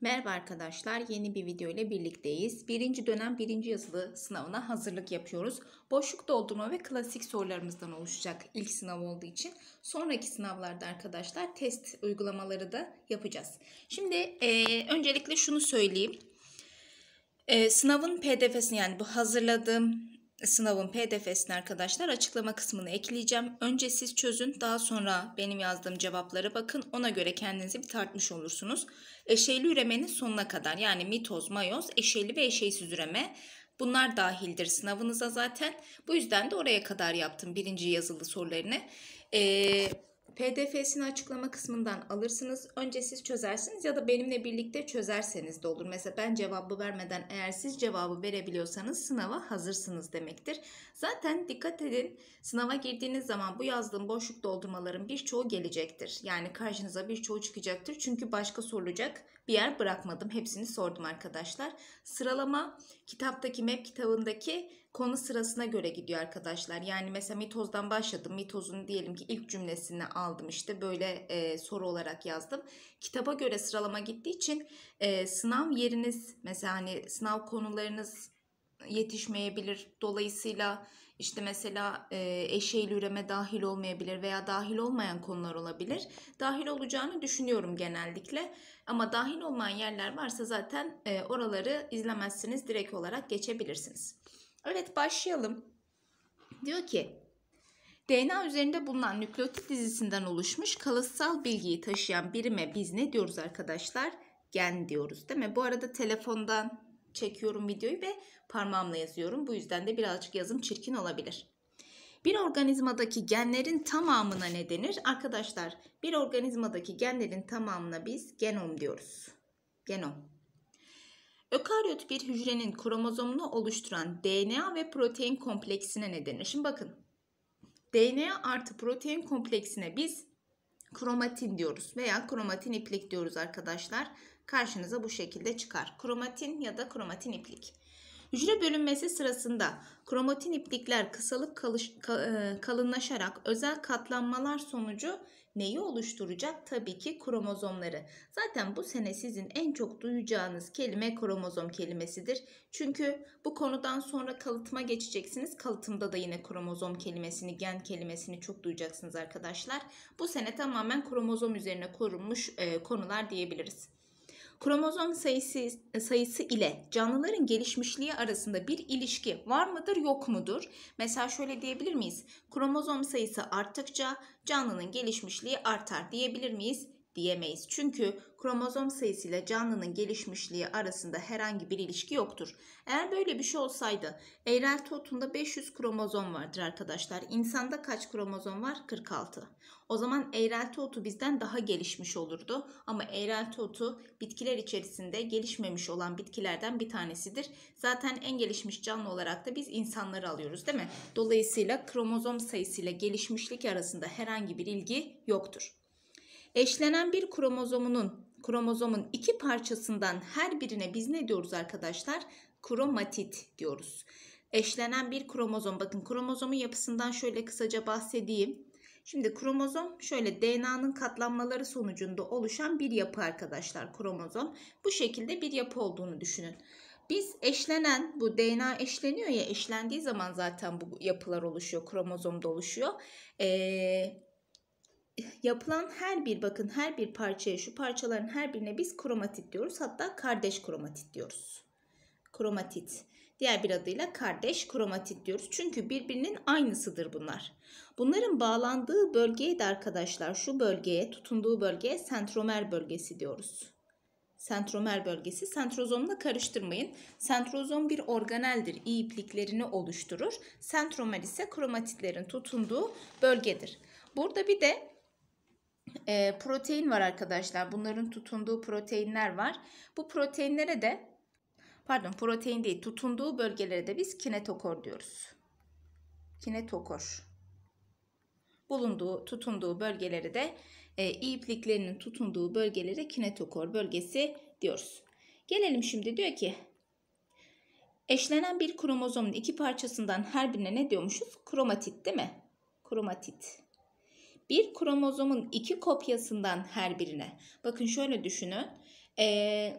Merhaba arkadaşlar, yeni bir video ile birlikteyiz. Birinci dönem birinci yazılı sınavına hazırlık yapıyoruz. Boşluk doldurma ve klasik sorularımızdan oluşacak ilk sınav olduğu için. Sonraki sınavlarda arkadaşlar test uygulamaları da yapacağız. Şimdi e, öncelikle şunu söyleyeyim. E, sınavın pdf'sini yani bu hazırladığım sınavın pdf'sini arkadaşlar açıklama kısmını ekleyeceğim. Önce siz çözün daha sonra benim yazdığım cevaplara bakın. Ona göre kendinizi bir tartmış olursunuz. Eşeyli üremenin sonuna kadar yani mitoz, mayoz, eşeyli ve eşeysiz üreme bunlar dahildir sınavınıza zaten. Bu yüzden de oraya kadar yaptım birinci yazılı sorularını. Ee, PDF'sini açıklama kısmından alırsınız. Önce siz çözersiniz ya da benimle birlikte çözerseniz de olur. Mesela ben cevabı vermeden eğer siz cevabı verebiliyorsanız sınava hazırsınız demektir. Zaten dikkat edin sınava girdiğiniz zaman bu yazdığım boşluk doldurmaların birçoğu gelecektir. Yani karşınıza birçoğu çıkacaktır. Çünkü başka sorulacak bir yer bırakmadım. Hepsini sordum arkadaşlar. Sıralama kitaptaki map kitabındaki konu sırasına göre gidiyor arkadaşlar. Yani mesela mitozdan başladım. Mitozun diyelim ki ilk cümlesini aldım işte böyle e, soru olarak yazdım. Kitaba göre sıralama gittiği için e, sınav yeriniz mesela hani sınav konularınız yetişmeyebilir. Dolayısıyla işte mesela e, eşeğil üreme dahil olmayabilir veya dahil olmayan konular olabilir. Dahil olacağını düşünüyorum genellikle. Ama dahil olmayan yerler varsa zaten e, oraları izlemezsiniz. Direkt olarak geçebilirsiniz. Evet başlayalım. Diyor ki DNA üzerinde bulunan nükleotit dizisinden oluşmuş kalıtsal bilgiyi taşıyan birime biz ne diyoruz arkadaşlar? Gen diyoruz değil mi? Bu arada telefondan çekiyorum videoyu ve parmağımla yazıyorum. Bu yüzden de birazcık yazım çirkin olabilir. Bir organizmadaki genlerin tamamına ne denir? Arkadaşlar bir organizmadaki genlerin tamamına biz genom diyoruz. Genom. Ökaryot bir hücrenin kromozomunu oluşturan DNA ve protein kompleksine ne Şimdi bakın. DNA artı protein kompleksine biz kromatin diyoruz veya kromatin iplik diyoruz arkadaşlar. Karşınıza bu şekilde çıkar. Kromatin ya da kromatin iplik. Hücre bölünmesi sırasında kromatin iplikler kısalık kalış, e, kalınlaşarak özel katlanmalar sonucu Neyi oluşturacak? Tabii ki kromozomları. Zaten bu sene sizin en çok duyacağınız kelime kromozom kelimesidir. Çünkü bu konudan sonra kalıtıma geçeceksiniz. Kalıtımda da yine kromozom kelimesini, gen kelimesini çok duyacaksınız arkadaşlar. Bu sene tamamen kromozom üzerine korunmuş e, konular diyebiliriz. Kromozom sayısı, sayısı ile canlıların gelişmişliği arasında bir ilişki var mıdır yok mudur? Mesela şöyle diyebilir miyiz? Kromozom sayısı arttıkça canlının gelişmişliği artar diyebilir miyiz? diyemeyiz. Çünkü kromozom sayısıyla canlının gelişmişliği arasında herhangi bir ilişki yoktur. Eğer böyle bir şey olsaydı eğrel totunda 500 kromozom vardır arkadaşlar. İnsanda kaç kromozom var? 46. O zaman eğrelti otu bizden daha gelişmiş olurdu. Ama eğrelti totu bitkiler içerisinde gelişmemiş olan bitkilerden bir tanesidir. Zaten en gelişmiş canlı olarak da biz insanları alıyoruz değil mi? Dolayısıyla kromozom sayısıyla gelişmişlik arasında herhangi bir ilgi yoktur. Eşlenen bir kromozomunun kromozomun iki parçasından her birine biz ne diyoruz arkadaşlar? Kromatit diyoruz. Eşlenen bir kromozom. Bakın kromozomun yapısından şöyle kısaca bahsedeyim. Şimdi kromozom şöyle DNA'nın katlanmaları sonucunda oluşan bir yapı arkadaşlar kromozom. Bu şekilde bir yapı olduğunu düşünün. Biz eşlenen bu DNA eşleniyor ya eşlendiği zaman zaten bu yapılar oluşuyor kromozomda oluşuyor. Ee, yapılan her bir bakın her bir parçaya şu parçaların her birine biz kromatit diyoruz. Hatta kardeş kromatit diyoruz. Kromatit. Diğer bir adıyla kardeş kromatit diyoruz. Çünkü birbirinin aynısıdır bunlar. Bunların bağlandığı bölgeye de arkadaşlar şu bölgeye, tutunduğu bölgeye sentromer bölgesi diyoruz. Sentromer bölgesi. Sentrozomla karıştırmayın. Sentrozom bir organeldir. İyi ipliklerini oluşturur. Sentromer ise kromatitlerin tutunduğu bölgedir. Burada bir de e, protein var arkadaşlar. Bunların tutunduğu proteinler var. Bu proteinlere de pardon protein değil tutunduğu bölgelere de biz kinetokor diyoruz. Kinetokor. Bulunduğu, tutunduğu bölgeleri de e, ipliklerinin tutunduğu bölgeleri kinetokor bölgesi diyoruz. Gelelim şimdi diyor ki eşlenen bir kromozomun iki parçasından her birine ne diyormuşuz? Kromatit değil mi? Kromatit bir kromozomun iki kopyasından her birine. Bakın şöyle düşünün. Ee,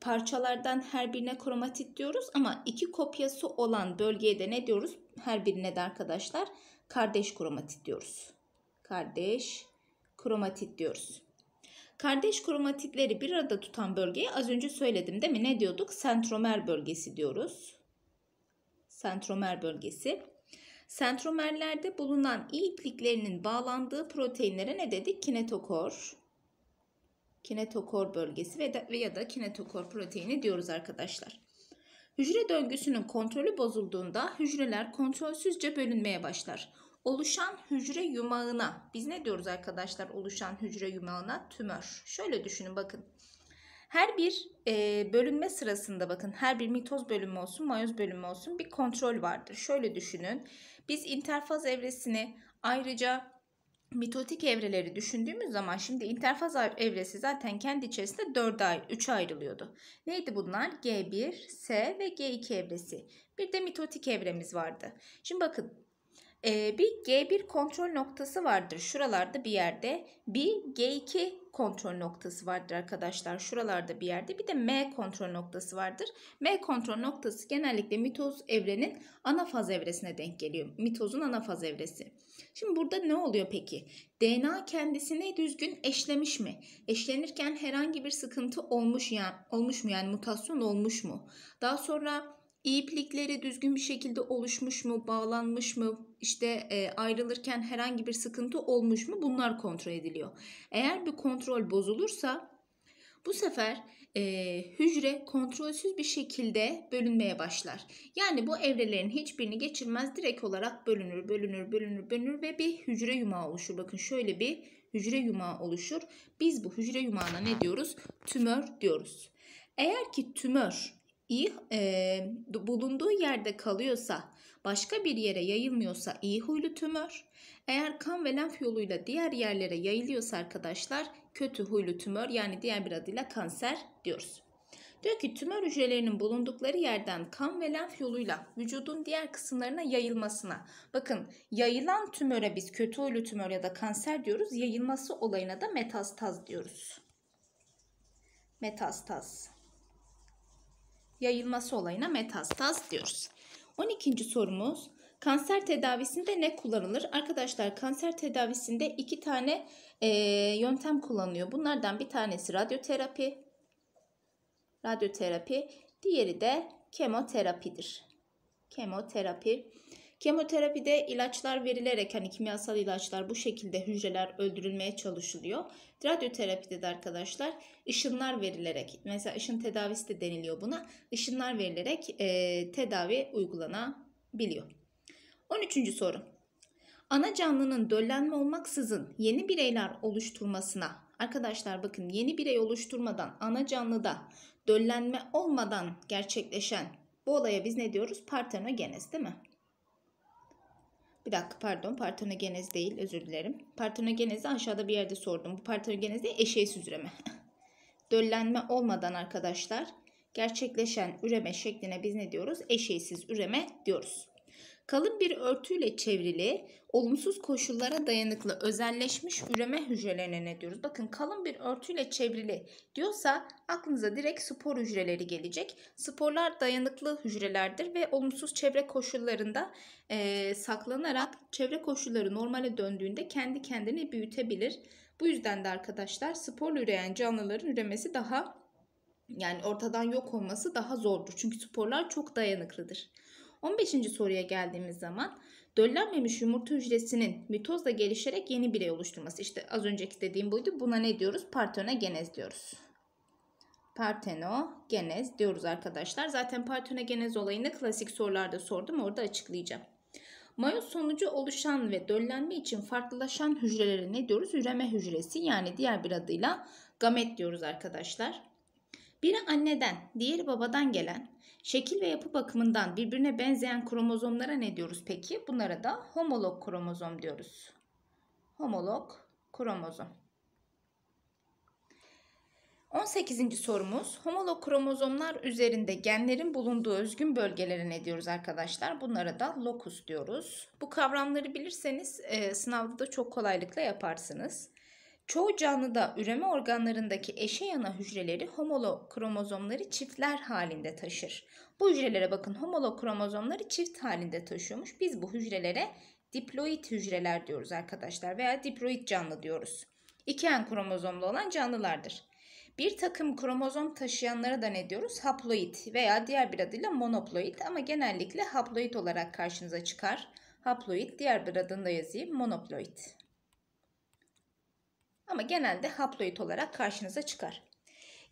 parçalardan her birine kromatit diyoruz ama iki kopyası olan bölgeye de ne diyoruz? Her birine de arkadaşlar kardeş kromatit diyoruz. Kardeş kromatit diyoruz. Kardeş kromatitleri bir arada tutan bölgeye az önce söyledim değil mi? Ne diyorduk? Sentromer bölgesi diyoruz. Sentromer bölgesi. Sentromerlerde bulunan ipliklerinin e bağlandığı proteinlere ne dedik? Kinetokor, kinetokor bölgesi ve, ve ya da kinetokor proteini diyoruz arkadaşlar. Hücre döngüsünün kontrolü bozulduğunda hücreler kontrolsüzce bölünmeye başlar. Oluşan hücre yumağına, biz ne diyoruz arkadaşlar oluşan hücre yumağına? Tümör. Şöyle düşünün bakın. Her bir e, bölünme sırasında bakın her bir mitoz bölümü olsun, mayoz bölümü olsun bir kontrol vardır. Şöyle düşünün. Biz interfaz evresini ayrıca mitotik evreleri düşündüğümüz zaman şimdi interfaz evresi zaten kendi içerisinde 4 ay 3'e ayrılıyordu. Neydi bunlar? G1, S ve G2 evresi. Bir de mitotik evremiz vardı. Şimdi bakın ee, bir G1 kontrol noktası vardır şuralarda bir yerde. Bir G2 kontrol noktası vardır arkadaşlar şuralarda bir yerde. Bir de M kontrol noktası vardır. M kontrol noktası genellikle mitoz evrenin ana faz evresine denk geliyor. Mitozun ana faz evresi. Şimdi burada ne oluyor peki? DNA kendisini düzgün eşlemiş mi? Eşlenirken herhangi bir sıkıntı olmuş ya olmuş mu yani mutasyon olmuş mu? Daha sonra İplikleri düzgün bir şekilde oluşmuş mu, bağlanmış mı, işte e, ayrılırken herhangi bir sıkıntı olmuş mu bunlar kontrol ediliyor. Eğer bir kontrol bozulursa bu sefer e, hücre kontrolsüz bir şekilde bölünmeye başlar. Yani bu evrelerin hiçbirini geçirmez direkt olarak bölünür, bölünür, bölünür, bölünür ve bir hücre yumağı oluşur. Bakın şöyle bir hücre yumağı oluşur. Biz bu hücre yumağına ne diyoruz? Tümör diyoruz. Eğer ki tümör iyi e, bulunduğu yerde kalıyorsa, başka bir yere yayılmıyorsa iyi huylu tümör. Eğer kan ve lenf yoluyla diğer yerlere yayılıyorsa arkadaşlar kötü huylu tümör yani diğer bir adıyla kanser diyoruz. Diyor ki tümör hücrelerinin bulundukları yerden kan ve lenf yoluyla vücudun diğer kısımlarına yayılmasına. Bakın yayılan tümöre biz kötü huylu tümör ya da kanser diyoruz. Yayılması olayına da metastaz diyoruz. Metastaz yayılması olayına metastaz diyoruz. 12. sorumuz kanser tedavisinde ne kullanılır? Arkadaşlar kanser tedavisinde iki tane e, yöntem kullanılıyor. Bunlardan bir tanesi radyoterapi, radyoterapi, diğeri de kemoterapidir. Kemoterapi. Kemoterapide ilaçlar verilerek hani kimyasal ilaçlar bu şekilde hücreler öldürülmeye çalışılıyor. Radyoterapide de arkadaşlar ışınlar verilerek mesela ışın tedavisi de deniliyor buna. Işınlar verilerek e, tedavi uygulanabiliyor. 13. soru. Ana canlının döllenme olmaksızın yeni bireyler oluşturmasına arkadaşlar bakın yeni birey oluşturmadan ana canlıda döllenme olmadan gerçekleşen bu olaya biz ne diyoruz? Partenogenez değil mi? Bir dakika pardon partenogenez değil özür dilerim. Partenogenezi aşağıda bir yerde sordum. Bu partenogenez değil eşeği süzüreme. Döllenme olmadan arkadaşlar gerçekleşen üreme şekline biz ne diyoruz? Eşeysiz üreme diyoruz kalın bir örtüyle çevrili, olumsuz koşullara dayanıklı özelleşmiş üreme hücrelerine ne diyoruz? Bakın kalın bir örtüyle çevrili diyorsa aklınıza direkt spor hücreleri gelecek. Sporlar dayanıklı hücrelerdir ve olumsuz çevre koşullarında e, saklanarak çevre koşulları normale döndüğünde kendi kendini büyütebilir. Bu yüzden de arkadaşlar spor üreyen canlıların üremesi daha yani ortadan yok olması daha zordur. Çünkü sporlar çok dayanıklıdır. 15. soruya geldiğimiz zaman döllenmemiş yumurta hücresinin mitozla gelişerek yeni birey oluşturması. İşte az önceki dediğim buydu. Buna ne diyoruz? Partenogenez diyoruz. Partenogenez diyoruz arkadaşlar. Zaten partenogenez olayını klasik sorularda sordum. Orada açıklayacağım. Mayoz sonucu oluşan ve döllenme için farklılaşan hücrelere ne diyoruz? Üreme hücresi yani diğer bir adıyla gamet diyoruz arkadaşlar. Biri anneden, diğeri babadan gelen Şekil ve yapı bakımından birbirine benzeyen kromozomlara ne diyoruz peki? Bunlara da homolog kromozom diyoruz. Homolog kromozom. 18. sorumuz homolog kromozomlar üzerinde genlerin bulunduğu özgün bölgelere ne diyoruz arkadaşlar? Bunlara da locus diyoruz. Bu kavramları bilirseniz e, sınavda da çok kolaylıkla yaparsınız. Çoğu canlıda üreme organlarındaki eşe yana hücreleri homolog kromozomları çiftler halinde taşır. Bu hücrelere bakın homolog kromozomları çift halinde taşıyormuş. Biz bu hücrelere diploid hücreler diyoruz arkadaşlar veya diploid canlı diyoruz. İki en kromozomlu olan canlılardır. Bir takım kromozom taşıyanlara da ne diyoruz? Haploid veya diğer bir adıyla monoploid ama genellikle haploid olarak karşınıza çıkar. Haploid diğer bir adında yazayım monoploid ama genelde haploid olarak karşınıza çıkar.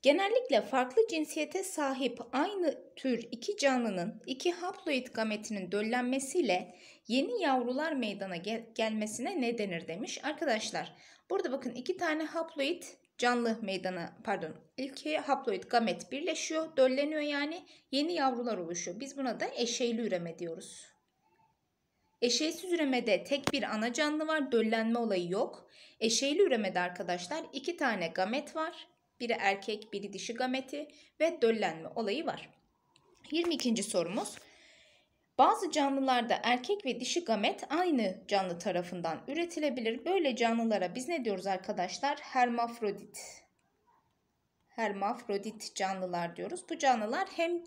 Genellikle farklı cinsiyete sahip aynı tür iki canlının iki haploid gametinin döllenmesiyle yeni yavrular meydana gelmesine ne denir demiş. Arkadaşlar burada bakın iki tane haploid canlı meydana pardon ilki haploid gamet birleşiyor dölleniyor yani yeni yavrular oluşuyor. Biz buna da eşeyli üreme diyoruz. Eşeğsiz üremede tek bir ana canlı var, döllenme olayı yok. Eşeğli üremede arkadaşlar iki tane gamet var. Biri erkek, biri dişi gameti ve döllenme olayı var. 22. sorumuz. Bazı canlılarda erkek ve dişi gamet aynı canlı tarafından üretilebilir. Böyle canlılara biz ne diyoruz arkadaşlar? Hermafrodit. Hermafrodit canlılar diyoruz. Bu canlılar hem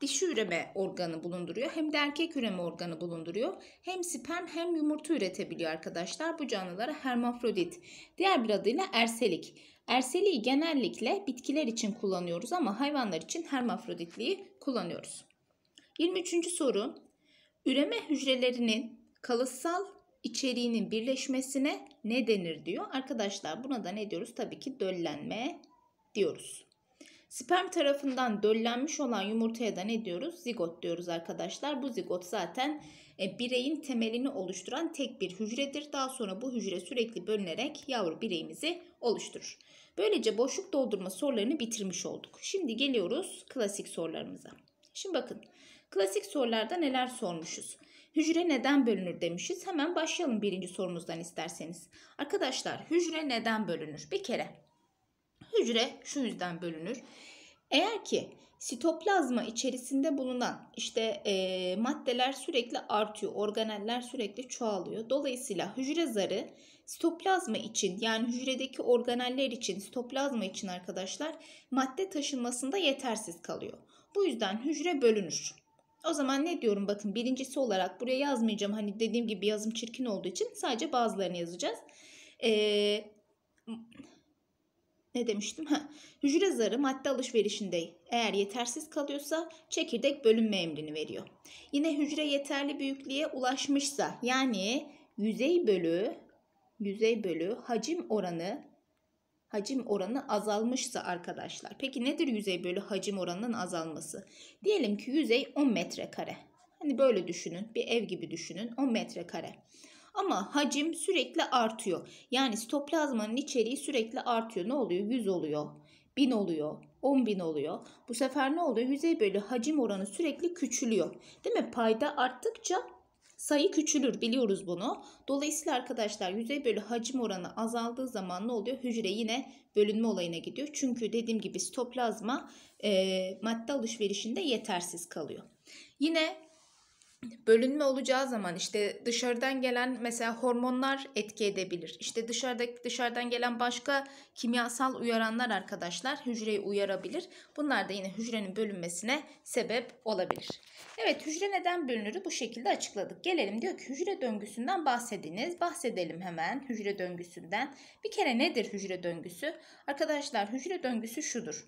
dişi üreme organı bulunduruyor hem de erkek üreme organı bulunduruyor. Hem sperm hem yumurta üretebiliyor arkadaşlar. Bu canlılara hermafrodit diğer bir adıyla erselik. Erseliği genellikle bitkiler için kullanıyoruz ama hayvanlar için hermafroditliği kullanıyoruz. 23. soru üreme hücrelerinin kalıtsal içeriğinin birleşmesine ne denir diyor. Arkadaşlar buna da ne diyoruz? Tabii ki döllenme diyoruz. Sperm tarafından döllenmiş olan yumurtaya da ne diyoruz? Zigot diyoruz arkadaşlar. Bu zigot zaten e, bireyin temelini oluşturan tek bir hücredir. Daha sonra bu hücre sürekli bölünerek yavru bireyimizi oluşturur. Böylece boşluk doldurma sorularını bitirmiş olduk. Şimdi geliyoruz klasik sorularımıza. Şimdi bakın klasik sorularda neler sormuşuz? Hücre neden bölünür demişiz. Hemen başlayalım birinci sorumuzdan isterseniz. Arkadaşlar hücre neden bölünür? Bir kere Hücre şu yüzden bölünür. Eğer ki sitoplazma içerisinde bulunan işte e, maddeler sürekli artıyor, organeller sürekli çoğalıyor. Dolayısıyla hücre zarı sitoplazma için yani hücredeki organeller için, sitoplazma için arkadaşlar madde taşınmasında yetersiz kalıyor. Bu yüzden hücre bölünür. O zaman ne diyorum bakın birincisi olarak buraya yazmayacağım. Hani dediğim gibi yazım çirkin olduğu için sadece bazılarını yazacağız. Ee, ne demiştim? Ha, hücre zarı madde alışverişinde eğer yetersiz kalıyorsa çekirdek bölünme emrini veriyor. Yine hücre yeterli büyüklüğe ulaşmışsa yani yüzey bölü yüzey bölü hacim oranı hacim oranı azalmışsa arkadaşlar. Peki nedir yüzey bölü hacim oranının azalması? Diyelim ki yüzey 10 metrekare. Hani böyle düşünün bir ev gibi düşünün 10 metrekare. Ama hacim sürekli artıyor. Yani sitoplazmanın içeriği sürekli artıyor. Ne oluyor? 100 oluyor. 1000 oluyor. 10 bin oluyor. Bu sefer ne oluyor? Yüzey bölü hacim oranı sürekli küçülüyor. Değil mi? Payda arttıkça sayı küçülür biliyoruz bunu. Dolayısıyla arkadaşlar yüzey bölü hacim oranı azaldığı zaman ne oluyor? Hücre yine bölünme olayına gidiyor. Çünkü dediğim gibi sitoplazma e, madde alışverişinde yetersiz kalıyor. Yine bölünme olacağı zaman işte dışarıdan gelen mesela hormonlar etki edebilir. İşte dışarıdaki dışarıdan gelen başka kimyasal uyaranlar arkadaşlar hücreyi uyarabilir. Bunlar da yine hücrenin bölünmesine sebep olabilir. Evet hücre neden bölünürü bu şekilde açıkladık. Gelelim diyor ki hücre döngüsünden bahsediniz. Bahsedelim hemen hücre döngüsünden. Bir kere nedir hücre döngüsü? Arkadaşlar hücre döngüsü şudur.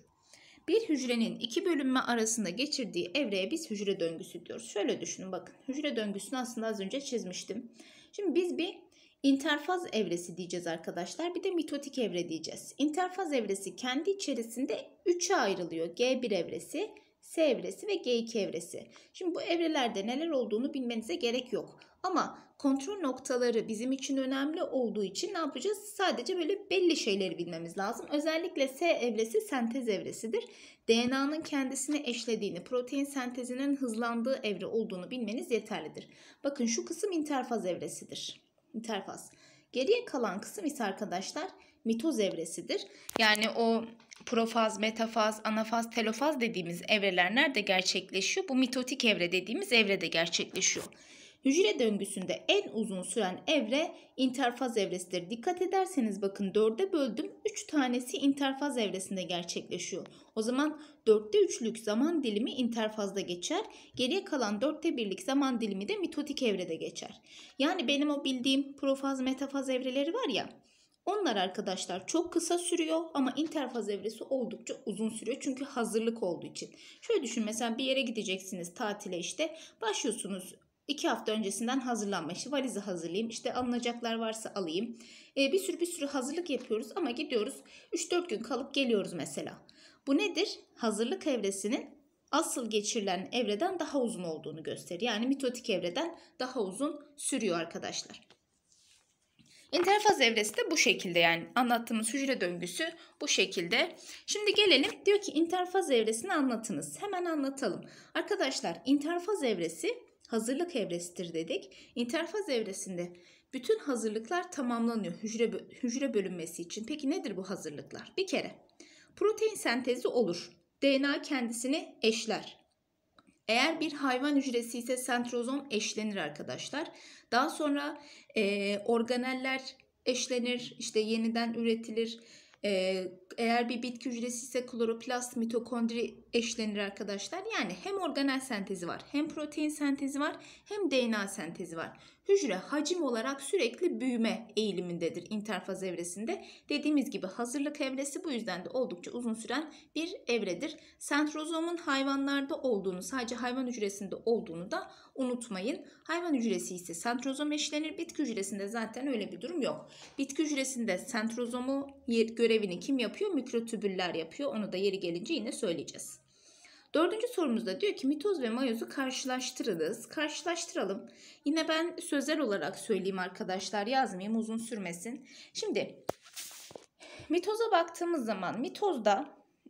Bir hücrenin iki bölünme arasında geçirdiği evreye biz hücre döngüsü diyoruz. Şöyle düşünün bakın. Hücre döngüsünü aslında az önce çizmiştim. Şimdi biz bir interfaz evresi diyeceğiz arkadaşlar. Bir de mitotik evre diyeceğiz. İnterfaz evresi kendi içerisinde 3'e ayrılıyor. G1 evresi, S evresi ve G2 evresi. Şimdi bu evrelerde neler olduğunu bilmenize gerek yok. Ama kontrol noktaları bizim için önemli olduğu için ne yapacağız? Sadece böyle belli şeyleri bilmemiz lazım. Özellikle S evresi sentez evresidir. DNA'nın kendisini eşlediğini, protein sentezinin hızlandığı evre olduğunu bilmeniz yeterlidir. Bakın şu kısım interfaz evresidir. İnterfaz. Geriye kalan kısım ise arkadaşlar mitoz evresidir. Yani o profaz, metafaz, anafaz, telofaz dediğimiz evreler nerede gerçekleşiyor? Bu mitotik evre dediğimiz evrede gerçekleşiyor. Hücre döngüsünde en uzun süren evre interfaz evresidir. Dikkat ederseniz bakın 4'e böldüm 3 tanesi interfaz evresinde gerçekleşiyor. O zaman 4'te 3'lük zaman dilimi interfazda geçer. Geriye kalan 4'te 1'lik zaman dilimi de mitotik evrede geçer. Yani benim o bildiğim profaz metafaz evreleri var ya onlar arkadaşlar çok kısa sürüyor ama interfaz evresi oldukça uzun sürüyor. Çünkü hazırlık olduğu için. Şöyle düşün mesela bir yere gideceksiniz tatile işte. Başlıyorsunuz 2 hafta öncesinden hazırlanma işi. Valizi hazırlayayım. işte alınacaklar varsa alayım. E, bir sürü bir sürü hazırlık yapıyoruz ama gidiyoruz 3-4 gün kalıp geliyoruz mesela. Bu nedir? Hazırlık evresinin asıl geçirilen evreden daha uzun olduğunu gösterir. Yani mitotik evreden daha uzun sürüyor arkadaşlar. İnterfaz evresi de bu şekilde yani anlattığımız hücre döngüsü bu şekilde. Şimdi gelelim diyor ki interfaz evresini anlatınız. Hemen anlatalım. Arkadaşlar interfaz evresi hazırlık evresidir dedik. İnterfaz evresinde bütün hazırlıklar tamamlanıyor hücre, hücre bölünmesi için. Peki nedir bu hazırlıklar? Bir kere protein sentezi olur. DNA kendisini eşler. Eğer bir hayvan hücresi ise sentrozom eşlenir arkadaşlar. Daha sonra e, organeller eşlenir, işte yeniden üretilir ee, eğer bir bitki hücresi ise kloroplast mitokondri eşlenir arkadaşlar. Yani hem organel sentezi var, hem protein sentezi var, hem DNA sentezi var hücre hacim olarak sürekli büyüme eğilimindedir interfaz evresinde. Dediğimiz gibi hazırlık evresi bu yüzden de oldukça uzun süren bir evredir. Sentrozomun hayvanlarda olduğunu sadece hayvan hücresinde olduğunu da unutmayın. Hayvan hücresi ise sentrozom eşlenir. Bitki hücresinde zaten öyle bir durum yok. Bitki hücresinde sentrozomu görevini kim yapıyor? Mikrotübüller yapıyor. Onu da yeri gelince yine söyleyeceğiz. Dördüncü sorumuzda diyor ki mitoz ve mayozu karşılaştırırız. Karşılaştıralım. Yine ben sözel olarak söyleyeyim arkadaşlar yazmayayım uzun sürmesin. Şimdi mitoza baktığımız zaman mitozda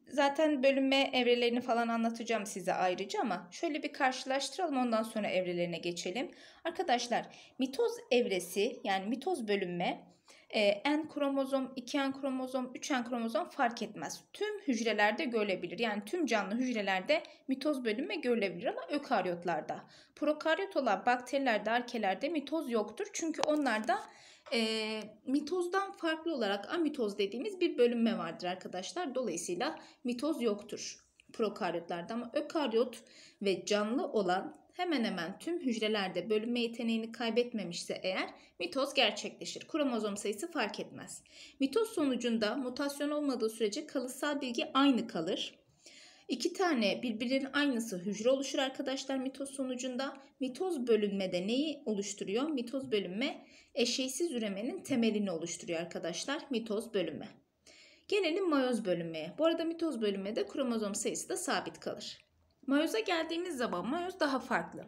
zaten bölünme evrelerini falan anlatacağım size ayrıca ama şöyle bir karşılaştıralım ondan sonra evrelerine geçelim. Arkadaşlar mitoz evresi yani mitoz bölünme e, N kromozom, 2N kromozom, 3N kromozom fark etmez. Tüm hücrelerde görülebilir. Yani tüm canlı hücrelerde mitoz bölünme görülebilir ama ökaryotlarda. Prokaryot olan bakterilerde, arkelerde mitoz yoktur. Çünkü onlarda e, mitozdan farklı olarak amitoz dediğimiz bir bölünme vardır arkadaşlar. Dolayısıyla mitoz yoktur prokaryotlarda ama ökaryot ve canlı olan hemen hemen tüm hücrelerde bölünme yeteneğini kaybetmemişse eğer mitoz gerçekleşir. Kromozom sayısı fark etmez. Mitoz sonucunda mutasyon olmadığı sürece kalıtsal bilgi aynı kalır. İki tane birbirinin aynısı hücre oluşur arkadaşlar mitoz sonucunda. Mitoz bölünmede neyi oluşturuyor? Mitoz bölünme eşeysiz üremenin temelini oluşturuyor arkadaşlar. Mitoz bölünme. Gelelim mayoz bölünmeye. Bu arada mitoz bölünmede kromozom sayısı da sabit kalır. Mayoz'a geldiğimiz zaman mayoz daha farklı.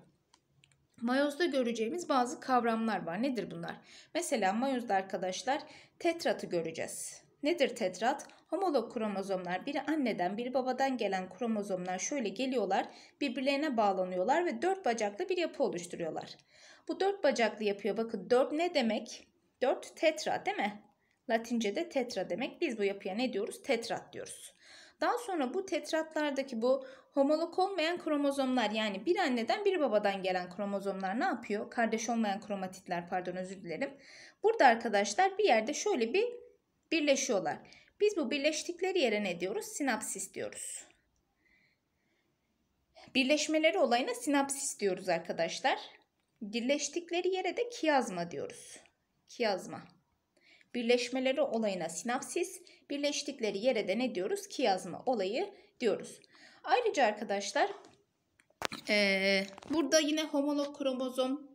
Mayoz'da göreceğimiz bazı kavramlar var. Nedir bunlar? Mesela mayozda arkadaşlar tetratı göreceğiz. Nedir tetrat? Homolog kromozomlar biri anneden biri babadan gelen kromozomlar şöyle geliyorlar birbirlerine bağlanıyorlar ve dört bacaklı bir yapı oluşturuyorlar. Bu dört bacaklı yapıya bakın dört ne demek? Dört tetra değil mi? Latince'de tetra demek. Biz bu yapıya ne diyoruz? Tetrat diyoruz. Daha sonra bu tetratlardaki bu homolog olmayan kromozomlar yani bir anneden bir babadan gelen kromozomlar ne yapıyor? Kardeş olmayan kromatitler pardon özür dilerim. Burada arkadaşlar bir yerde şöyle bir birleşiyorlar. Biz bu birleştikleri yere ne diyoruz? Sinapsis diyoruz. Birleşmeleri olayına sinapsis diyoruz arkadaşlar. Birleştikleri yere de kiyazma diyoruz. Kiyazma. Birleşmeleri olayına sinapsis, Birleştikleri yere de ne diyoruz? Kiyazma olayı diyoruz. Ayrıca arkadaşlar ee, burada yine homolog kromozom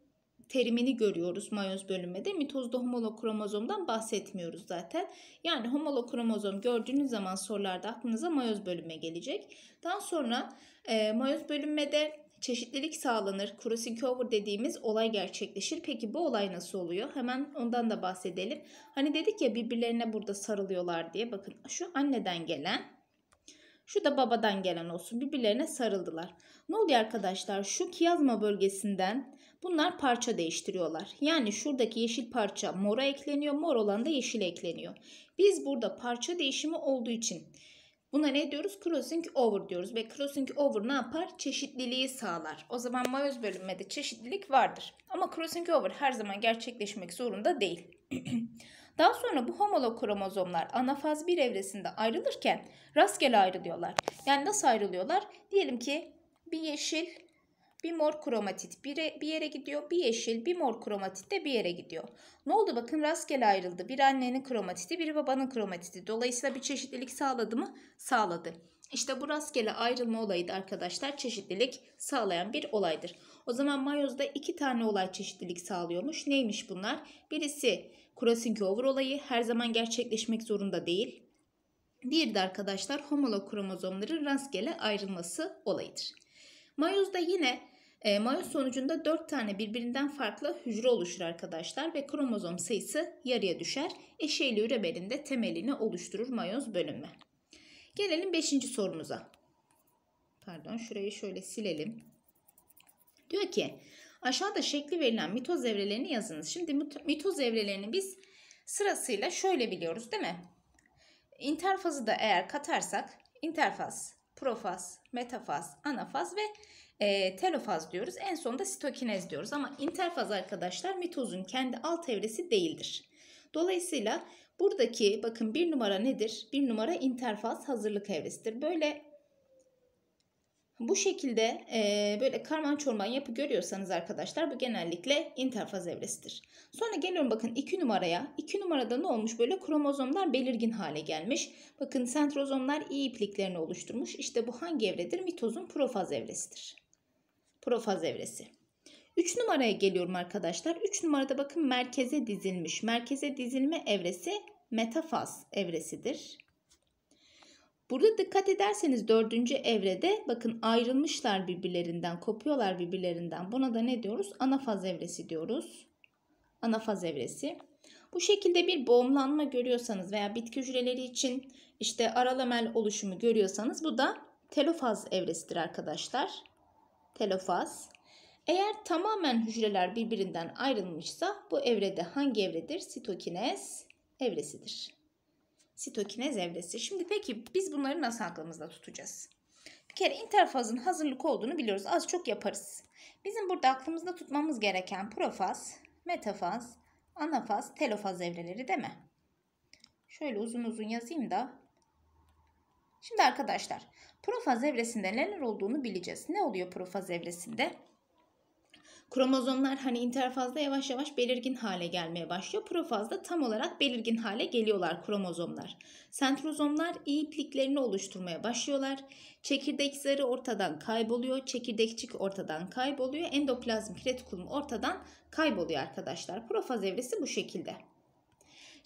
terimini görüyoruz mayoz bölünmede Mitozda homolog kromozomdan bahsetmiyoruz zaten. Yani homolog kromozom gördüğünüz zaman sorularda aklınıza mayoz bölünme gelecek. Daha sonra e, mayoz bölünmede çeşitlilik sağlanır, crossing over dediğimiz olay gerçekleşir. Peki bu olay nasıl oluyor? Hemen ondan da bahsedelim. Hani dedik ya birbirlerine burada sarılıyorlar diye. Bakın şu anneden gelen, şu da babadan gelen olsun. Birbirlerine sarıldılar. Ne oluyor arkadaşlar? Şu kiyazma bölgesinden bunlar parça değiştiriyorlar. Yani şuradaki yeşil parça mora ekleniyor, mor olan da yeşil ekleniyor. Biz burada parça değişimi olduğu için Buna ne diyoruz? Crossing over diyoruz ve crossing over ne yapar? Çeşitliliği sağlar. O zaman mayoz bölünmede çeşitlilik vardır. Ama crossing over her zaman gerçekleşmek zorunda değil. Daha sonra bu homolog kromozomlar anafaz 1 evresinde ayrılırken rastgele ayrılıyorlar. Yani nasıl ayrılıyorlar? Diyelim ki bir yeşil bir mor kromatit bir, bir yere gidiyor. Bir yeşil, bir mor kromatit de bir yere gidiyor. Ne oldu bakın rastgele ayrıldı. Bir annenin kromatiti, bir babanın kromatiti. Dolayısıyla bir çeşitlilik sağladı mı? Sağladı. İşte bu rastgele ayrılma olayı da arkadaşlar çeşitlilik sağlayan bir olaydır. O zaman mayozda iki tane olay çeşitlilik sağlıyormuş. Neymiş bunlar? Birisi crossing over olayı her zaman gerçekleşmek zorunda değil. Diğeri de arkadaşlar homolog kromozomların rastgele ayrılması olayıdır. Mayozda yine e, mayoz sonucunda 4 tane birbirinden farklı hücre oluşur arkadaşlar ve kromozom sayısı yarıya düşer. Eşeyli üreberin de temelini oluşturur mayoz bölünme. Gelelim 5. sorumuza. Pardon şurayı şöyle silelim. Diyor ki aşağıda şekli verilen mitoz evrelerini yazınız. Şimdi mitoz evrelerini biz sırasıyla şöyle biliyoruz değil mi? İnterfazı da eğer katarsak interfaz profaz, metafaz, anafaz ve e, telofaz diyoruz. En sonunda sitokinez diyoruz ama interfaz arkadaşlar mitozun kendi alt evresi değildir. Dolayısıyla buradaki bakın bir numara nedir? Bir numara interfaz hazırlık evresidir. Böyle bu şekilde e, böyle karman çorman yapı görüyorsanız arkadaşlar bu genellikle interfaz evresidir. Sonra geliyorum bakın 2 numaraya. 2 numarada ne olmuş? Böyle kromozomlar belirgin hale gelmiş. Bakın sentrozomlar iyi ipliklerini oluşturmuş. İşte bu hangi evredir? Mitozun profaz evresidir. Profaz evresi. 3 numaraya geliyorum arkadaşlar. 3 numarada bakın merkeze dizilmiş. Merkeze dizilme evresi metafaz evresidir. Burada dikkat ederseniz dördüncü evrede bakın ayrılmışlar birbirlerinden, kopuyorlar birbirlerinden. Buna da ne diyoruz? Ana faz evresi diyoruz. Ana faz evresi. Bu şekilde bir boğumlanma görüyorsanız veya bitki hücreleri için işte aralamel oluşumu görüyorsanız bu da telofaz evresidir arkadaşlar. Telofaz. Eğer tamamen hücreler birbirinden ayrılmışsa bu evrede hangi evredir? Sitokinez evresidir sitokinez evresi. Şimdi peki biz bunları nasıl aklımızda tutacağız? Bir kere interfazın hazırlık olduğunu biliyoruz. Az çok yaparız. Bizim burada aklımızda tutmamız gereken profaz, metafaz, anafaz, telofaz evreleri değil mi? Şöyle uzun uzun yazayım da Şimdi arkadaşlar profaz evresinde neler olduğunu bileceğiz. Ne oluyor profaz evresinde? Kromozomlar hani interfazda yavaş yavaş belirgin hale gelmeye başlıyor. Profazda tam olarak belirgin hale geliyorlar kromozomlar. Sentrozomlar iyi ipliklerini oluşturmaya başlıyorlar. Çekirdek zarı ortadan kayboluyor. Çekirdekçik ortadan kayboluyor. Endoplazmik retikulum ortadan kayboluyor arkadaşlar. Profaz evresi bu şekilde.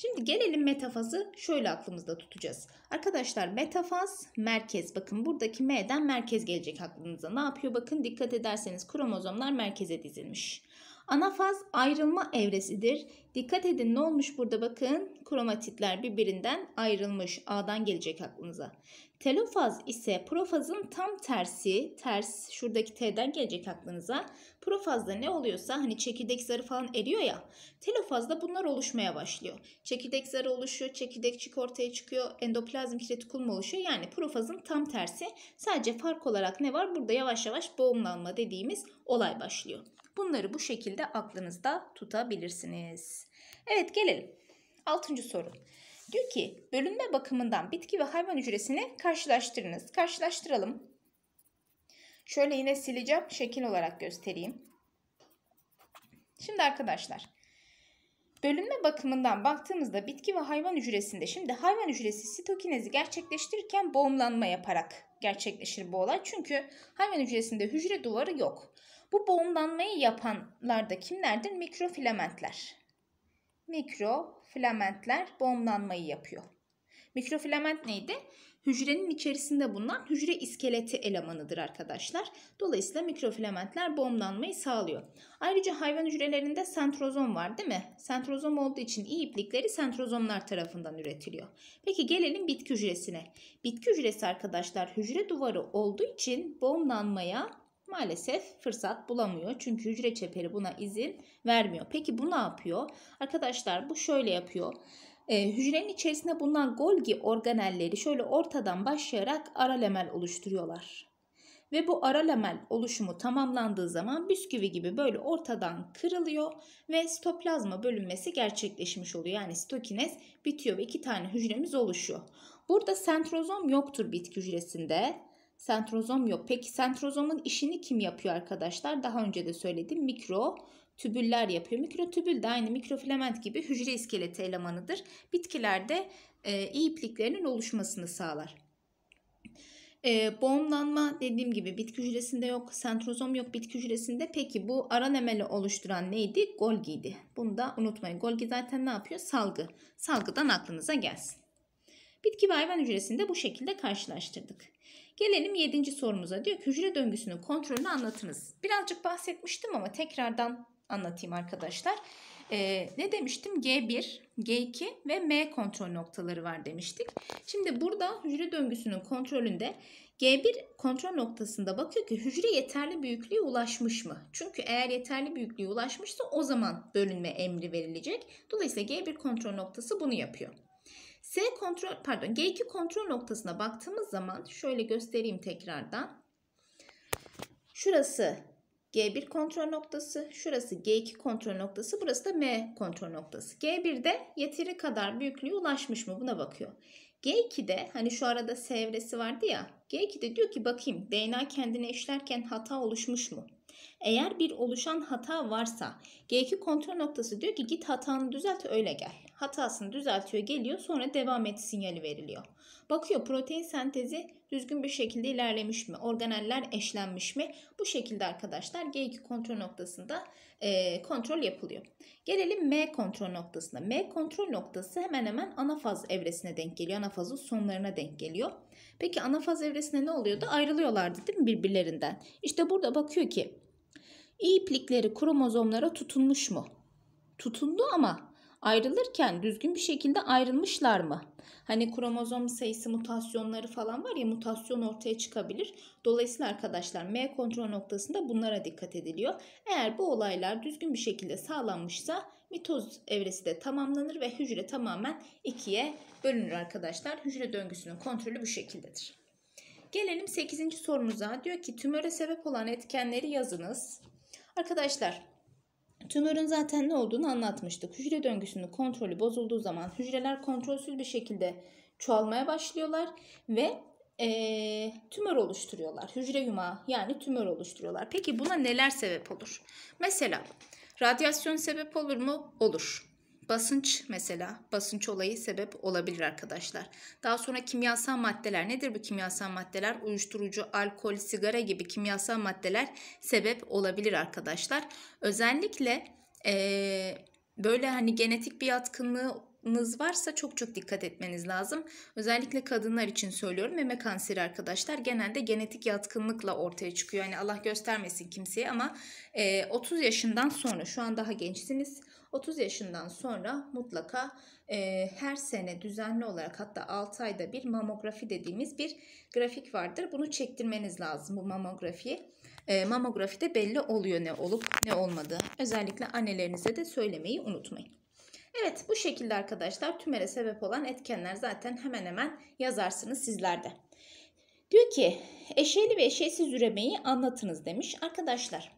Şimdi gelelim metafazı şöyle aklımızda tutacağız. Arkadaşlar metafaz merkez. Bakın buradaki M'den merkez gelecek aklınıza. Ne yapıyor? Bakın dikkat ederseniz kromozomlar merkeze dizilmiş. Ana faz ayrılma evresidir. Dikkat edin ne olmuş burada bakın. Kromatitler birbirinden ayrılmış. A'dan gelecek aklınıza. Telofaz ise profazın tam tersi. Ters şuradaki T'den gelecek aklınıza. Profazda ne oluyorsa hani çekirdek zarı falan eriyor ya. Telofazda bunlar oluşmaya başlıyor. Çekirdek zarı oluşuyor. Çekirdekçik ortaya çıkıyor. Endoplazm kiretikulum oluşuyor. Yani profazın tam tersi. Sadece fark olarak ne var? Burada yavaş yavaş boğumlanma dediğimiz olay başlıyor. Bunları bu şekilde aklınızda tutabilirsiniz. Evet gelelim. Altıncı soru. Diyor ki bölünme bakımından bitki ve hayvan hücresini karşılaştırınız. Karşılaştıralım. Şöyle yine sileceğim. Şekil olarak göstereyim. Şimdi arkadaşlar Bölünme bakımından baktığımızda bitki ve hayvan hücresinde şimdi hayvan hücresi sitokinezi gerçekleştirirken boğumlanma yaparak gerçekleşir bu olay. Çünkü hayvan hücresinde hücre duvarı yok. Bu boğumlanmayı yapanlar da kimlerdir? Mikrofilamentler. Mikrofilamentler boğumlanmayı yapıyor. Mikrofilament neydi? Hücrenin içerisinde bulunan hücre iskeleti elemanıdır arkadaşlar. Dolayısıyla mikrofilamentler boğumlanmayı sağlıyor. Ayrıca hayvan hücrelerinde sentrozom var değil mi? Sentrozom olduğu için iyi iplikleri sentrozomlar tarafından üretiliyor. Peki gelelim bitki hücresine. Bitki hücresi arkadaşlar hücre duvarı olduğu için boğumlanmaya maalesef fırsat bulamıyor. Çünkü hücre çeperi buna izin vermiyor. Peki bu ne yapıyor? Arkadaşlar bu şöyle yapıyor. E, hücrenin içerisinde bulunan Golgi organelleri şöyle ortadan başlayarak ara lemel oluşturuyorlar. Ve bu ara lemel oluşumu tamamlandığı zaman bisküvi gibi böyle ortadan kırılıyor ve stoplazma bölünmesi gerçekleşmiş oluyor. Yani stokinez bitiyor ve iki tane hücremiz oluşuyor. Burada sentrozom yoktur bitki hücresinde. Sentrozom yok. Peki sentrozomun işini kim yapıyor arkadaşlar? Daha önce de söyledim. Mikro tübüller yapıyor. Mikrotübül de aynı mikrofilament gibi hücre iskeleti elemanıdır. Bitkilerde e, iyi ipliklerinin oluşmasını sağlar. E, boğumlanma dediğim gibi bitki hücresinde yok, sentrozom yok bitki hücresinde. Peki bu ara nemeli oluşturan neydi? Golgi'ydi. Bunu da unutmayın. Golgi zaten ne yapıyor? Salgı. Salgıdan aklınıza gelsin. Bitki ve hayvan hücresinde bu şekilde karşılaştırdık. Gelelim 7. sorumuza. Diyor ki hücre döngüsünün kontrolünü anlatınız. Birazcık bahsetmiştim ama tekrardan anlatayım arkadaşlar. Ee, ne demiştim? G1, G2 ve M kontrol noktaları var demiştik. Şimdi burada hücre döngüsünün kontrolünde G1 kontrol noktasında bakıyor ki hücre yeterli büyüklüğe ulaşmış mı? Çünkü eğer yeterli büyüklüğe ulaşmışsa o zaman bölünme emri verilecek. Dolayısıyla G1 kontrol noktası bunu yapıyor. S kontrol pardon G2 kontrol noktasına baktığımız zaman şöyle göstereyim tekrardan. Şurası G1 kontrol noktası, şurası G2 kontrol noktası, burası da M kontrol noktası. G1'de yeteri kadar büyüklüğe ulaşmış mı buna bakıyor. G2'de hani şu arada S vardı ya. G2'de diyor ki bakayım DNA kendine işlerken hata oluşmuş mu? Eğer bir oluşan hata varsa G2 kontrol noktası diyor ki git hatanı düzelt öyle gel hatasını düzeltiyor, geliyor sonra devam et sinyali veriliyor. Bakıyor protein sentezi düzgün bir şekilde ilerlemiş mi? Organeller eşlenmiş mi? Bu şekilde arkadaşlar G2 kontrol noktasında e, kontrol yapılıyor. Gelelim M kontrol noktasına. M kontrol noktası hemen hemen anafaz evresine denk geliyor. Anafazın sonlarına denk geliyor. Peki anafaz evresinde ne oluyordu? Ayrılıyorlardı değil mi birbirlerinden? İşte burada bakıyor ki iplikleri kromozomlara tutunmuş mu? Tutundu ama ayrılırken düzgün bir şekilde ayrılmışlar mı? Hani kromozom sayısı mutasyonları falan var ya mutasyon ortaya çıkabilir. Dolayısıyla arkadaşlar M kontrol noktasında bunlara dikkat ediliyor. Eğer bu olaylar düzgün bir şekilde sağlanmışsa mitoz evresi de tamamlanır ve hücre tamamen ikiye bölünür arkadaşlar. Hücre döngüsünün kontrolü bu şekildedir. Gelelim 8. sorumuza. Diyor ki tümöre sebep olan etkenleri yazınız. Arkadaşlar Tümörün zaten ne olduğunu anlatmıştık. Hücre döngüsünün kontrolü bozulduğu zaman hücreler kontrolsüz bir şekilde çoğalmaya başlıyorlar ve e, tümör oluşturuyorlar. Hücre yumağı yani tümör oluşturuyorlar. Peki buna neler sebep olur? Mesela radyasyon sebep olur mu? Olur. Basınç mesela basınç olayı sebep olabilir arkadaşlar. Daha sonra kimyasal maddeler nedir bu kimyasal maddeler? Uyuşturucu, alkol, sigara gibi kimyasal maddeler sebep olabilir arkadaşlar. Özellikle e, böyle hani genetik bir yatkınlığınız varsa çok çok dikkat etmeniz lazım. Özellikle kadınlar için söylüyorum meme kanseri arkadaşlar genelde genetik yatkınlıkla ortaya çıkıyor. Yani Allah göstermesin kimseye ama e, 30 yaşından sonra şu an daha gençsiniz. 30 yaşından sonra mutlaka e, her sene düzenli olarak hatta 6 ayda bir mamografi dediğimiz bir grafik vardır. Bunu çektirmeniz lazım bu mamografiyi. E, mamografide belli oluyor ne olup ne olmadığı. Özellikle annelerinize de söylemeyi unutmayın. Evet bu şekilde arkadaşlar tümere sebep olan etkenler zaten hemen hemen yazarsınız sizlerde. Diyor ki eşeğli ve eşeğsiz üremeyi anlatınız demiş. Arkadaşlar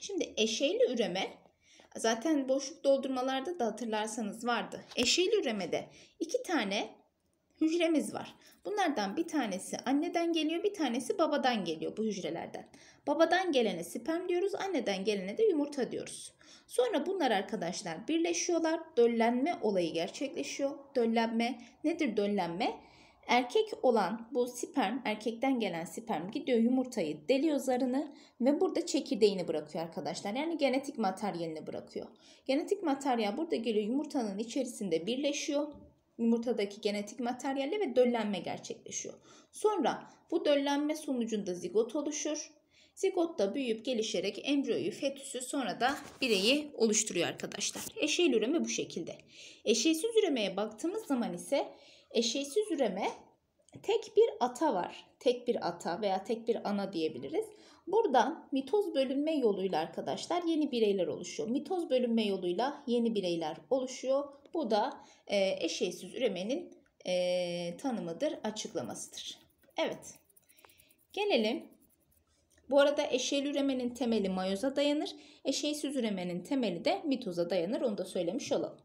şimdi eşeğli üreme Zaten boşluk doldurmalarda da hatırlarsanız vardı. Eşeğli üremede iki tane hücremiz var. Bunlardan bir tanesi anneden geliyor, bir tanesi babadan geliyor bu hücrelerden. Babadan gelene sperm diyoruz, anneden gelene de yumurta diyoruz. Sonra bunlar arkadaşlar birleşiyorlar. Döllenme olayı gerçekleşiyor. Döllenme nedir döllenme? Erkek olan bu sperm, erkekten gelen sperm gidiyor yumurtayı deliyor zarını ve burada çekirdeğini bırakıyor arkadaşlar. Yani genetik materyalini bırakıyor. Genetik materyal burada geliyor yumurtanın içerisinde birleşiyor. Yumurtadaki genetik materyalle ve döllenme gerçekleşiyor. Sonra bu döllenme sonucunda zigot oluşur. Zigot da büyüyüp gelişerek embriyoyu, fetüsü sonra da bireyi oluşturuyor arkadaşlar. Eşeğil üreme bu şekilde. Eşeğsiz üremeye baktığımız zaman ise Eşeğsiz üreme tek bir ata var. Tek bir ata veya tek bir ana diyebiliriz. Buradan mitoz bölünme yoluyla arkadaşlar yeni bireyler oluşuyor. Mitoz bölünme yoluyla yeni bireyler oluşuyor. Bu da e, eşeğsiz üremenin e, tanımıdır, açıklamasıdır. Evet, gelelim. Bu arada eşeğli üremenin temeli mayoza dayanır. Eşeğsiz üremenin temeli de mitoza dayanır. Onu da söylemiş olalım.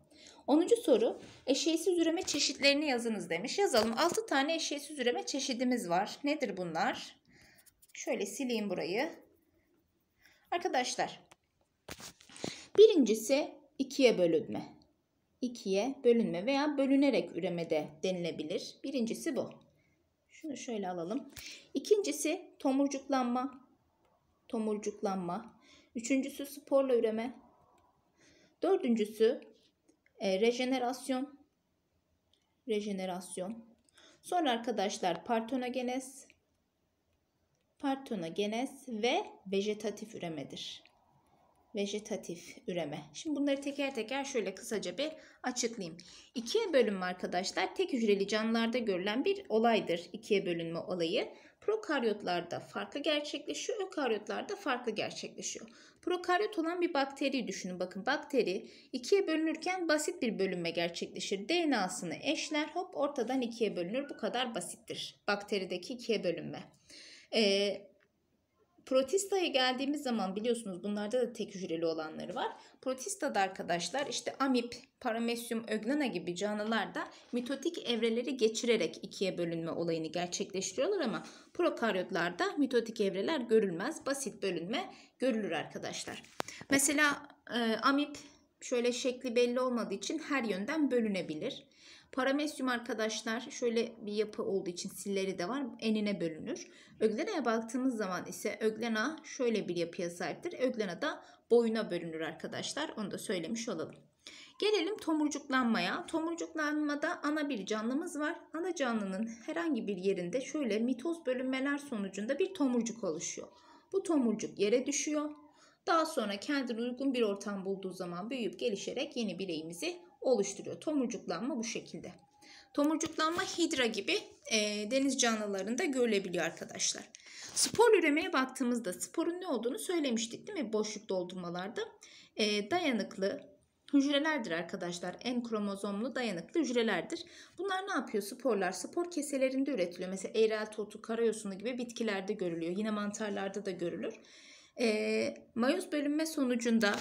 10. soru eşeğsiz üreme çeşitlerini yazınız demiş. Yazalım. 6 tane eşeğsiz üreme çeşidimiz var. Nedir bunlar? Şöyle sileyim burayı. Arkadaşlar birincisi ikiye bölünme. İkiye bölünme veya bölünerek üreme de denilebilir. Birincisi bu. Şunu şöyle alalım. İkincisi tomurcuklanma. Tomurcuklanma. Üçüncüsü sporla üreme. Dördüncüsü e, rejenerasyon. Rejenerasyon. Sonra arkadaşlar partonogenez. Partonogenez ve vejetatif üremedir. Vejetatif üreme. Şimdi bunları teker teker şöyle kısaca bir açıklayayım. İkiye bölünme arkadaşlar tek hücreli canlılarda görülen bir olaydır. İkiye bölünme olayı. Prokaryotlarda farklı gerçekleşiyor, ökaryotlarda farklı gerçekleşiyor. Prokaryot olan bir bakteriyi düşünün. Bakın bakteri ikiye bölünürken basit bir bölünme gerçekleşir. DNA'sını eşler hop ortadan ikiye bölünür. Bu kadar basittir. Bakterideki ikiye bölünme. Ee, Protista'ya geldiğimiz zaman biliyorsunuz bunlarda da tek hücreli olanları var. Protista'da arkadaşlar işte amip, paramesyum, ögnana gibi canlılar da mitotik evreleri geçirerek ikiye bölünme olayını gerçekleştiriyorlar ama prokaryotlarda mitotik evreler görülmez. Basit bölünme görülür arkadaşlar. Mesela e, amip şöyle şekli belli olmadığı için her yönden bölünebilir. Paramesyum arkadaşlar şöyle bir yapı olduğu için silleri de var. Enine bölünür. Öglena'ya baktığımız zaman ise öglena şöyle bir yapıya sahiptir. Öglena da boyuna bölünür arkadaşlar. Onu da söylemiş olalım. Gelelim tomurcuklanmaya. Tomurcuklanmada ana bir canlımız var. Ana canlının herhangi bir yerinde şöyle mitoz bölünmeler sonucunda bir tomurcuk oluşuyor. Bu tomurcuk yere düşüyor. Daha sonra kendine uygun bir ortam bulduğu zaman büyüyüp gelişerek yeni bireyimizi oluşturuyor. Tomurcuklanma bu şekilde. Tomurcuklanma hidra gibi e, deniz canlılarında görülebiliyor arkadaşlar. Spor üremeye baktığımızda sporun ne olduğunu söylemiştik değil mi? Boşluk doldurmalarda e, dayanıklı, hücrelerdir arkadaşlar. En kromozomlu dayanıklı hücrelerdir. Bunlar ne yapıyor sporlar? Spor keselerinde üretiliyor. Mesela eğrel totu, karayosunu gibi bitkilerde görülüyor. Yine mantarlarda da görülür. E, mayoz bölünme sonucunda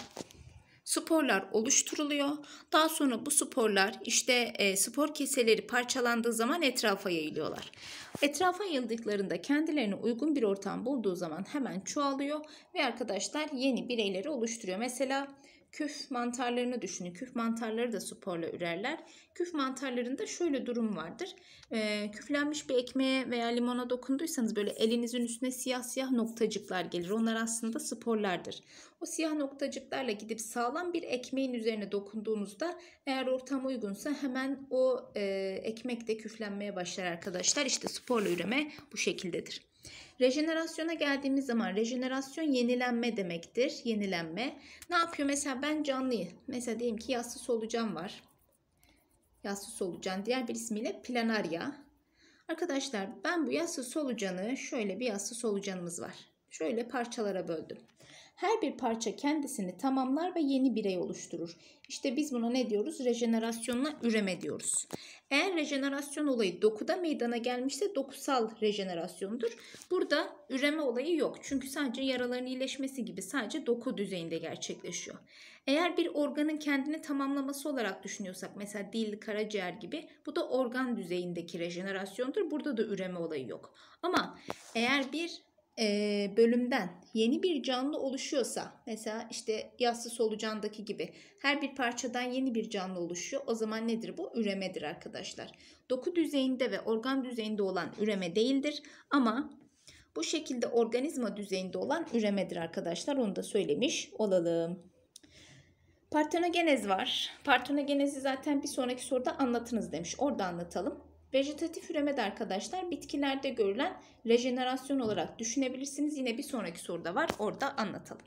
sporlar oluşturuluyor. Daha sonra bu sporlar işte e, spor keseleri parçalandığı zaman etrafa yayılıyorlar. Etrafa yayıldıklarında kendilerine uygun bir ortam bulduğu zaman hemen çoğalıyor ve arkadaşlar yeni bireyleri oluşturuyor. Mesela küf mantarlarını düşünün. Küf mantarları da sporla ürerler. Küf mantarlarında şöyle durum vardır. E, küflenmiş bir ekmeğe veya limona dokunduysanız böyle elinizin üstüne siyah siyah noktacıklar gelir. Onlar aslında sporlardır. O siyah noktacıklarla gidip sağlam bir ekmeğin üzerine dokunduğunuzda eğer ortam uygunsa hemen o e, ekmek de küflenmeye başlar arkadaşlar. İşte sporla üreme bu şekildedir. Rejenerasyona geldiğimiz zaman rejenerasyon yenilenme demektir. Yenilenme. Ne yapıyor? Mesela ben canlıyım. Mesela diyelim ki yassı solucan var. Yassı solucan diğer bir ismiyle planarya. Arkadaşlar ben bu yassı solucanı şöyle bir yassı solucanımız var. Şöyle parçalara böldüm. Her bir parça kendisini tamamlar ve yeni birey oluşturur. İşte biz buna ne diyoruz? Rejenerasyonla üreme diyoruz. Eğer rejenerasyon olayı dokuda meydana gelmişse dokusal rejenerasyondur. Burada üreme olayı yok. Çünkü sadece yaraların iyileşmesi gibi sadece doku düzeyinde gerçekleşiyor. Eğer bir organın kendini tamamlaması olarak düşünüyorsak mesela dil, karaciğer gibi bu da organ düzeyindeki rejenerasyondur. Burada da üreme olayı yok. Ama eğer bir bölümden yeni bir canlı oluşuyorsa mesela işte yassı solucandaki gibi her bir parçadan yeni bir canlı oluşuyor. O zaman nedir bu? Üremedir arkadaşlar. Doku düzeyinde ve organ düzeyinde olan üreme değildir ama bu şekilde organizma düzeyinde olan üremedir arkadaşlar. Onu da söylemiş olalım. Partenogenez var. Partenogenezi zaten bir sonraki soruda anlatınız demiş. Orada anlatalım. Vejetatif üreme de arkadaşlar bitkilerde görülen rejenerasyon olarak düşünebilirsiniz. Yine bir sonraki soruda var orada anlatalım.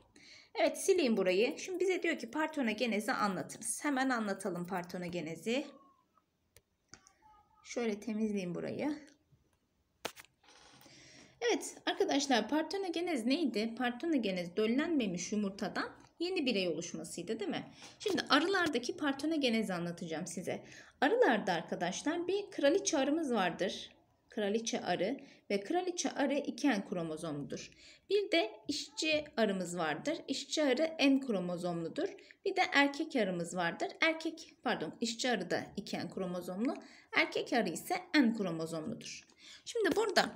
Evet sileyim burayı. Şimdi bize diyor ki partenogenezi anlatınız. Hemen anlatalım partenogenezi. Şöyle temizleyeyim burayı. Evet arkadaşlar partenogenez neydi? Partenogenez döllenmemiş yumurtadan yeni birey oluşmasıydı değil mi? Şimdi arılardaki partenogenezi anlatacağım size. Arılarda arkadaşlar bir kraliçe arımız vardır. Kraliçe arı ve kraliçe arı iken kromozomludur. Bir de işçi arımız vardır. İşçi arı en kromozomludur. Bir de erkek arımız vardır. Erkek pardon işçi arı da iken kromozomlu. Erkek arı ise en kromozomludur. Şimdi burada